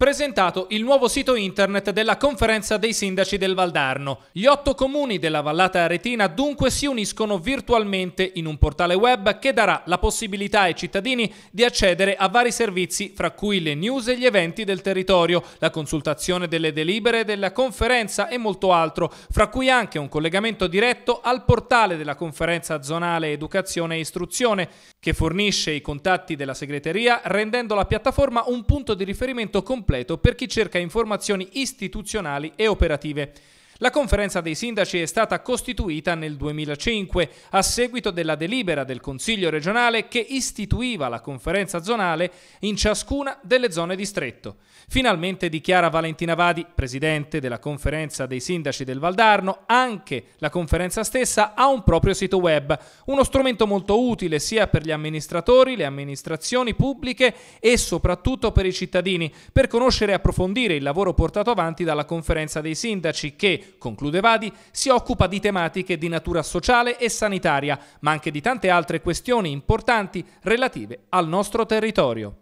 Presentato il nuovo sito internet della conferenza dei sindaci del Valdarno. Gli otto comuni della vallata aretina dunque si uniscono virtualmente in un portale web che darà la possibilità ai cittadini di accedere a vari servizi, fra cui le news e gli eventi del territorio, la consultazione delle delibere della conferenza e molto altro, fra cui anche un collegamento diretto al portale della conferenza zonale educazione e istruzione, che fornisce i contatti della segreteria rendendo la piattaforma un punto di riferimento completo completo per chi cerca informazioni istituzionali e operative. La conferenza dei sindaci è stata costituita nel 2005 a seguito della delibera del Consiglio regionale che istituiva la conferenza zonale in ciascuna delle zone distretto. Finalmente dichiara Valentina Vadi, presidente della conferenza dei sindaci del Valdarno, anche la conferenza stessa ha un proprio sito web, uno strumento molto utile sia per gli amministratori, le amministrazioni pubbliche e soprattutto per i cittadini, per conoscere e approfondire il lavoro portato avanti dalla conferenza dei sindaci che, conclude Vadi, si occupa di tematiche di natura sociale e sanitaria, ma anche di tante altre questioni importanti relative al nostro territorio.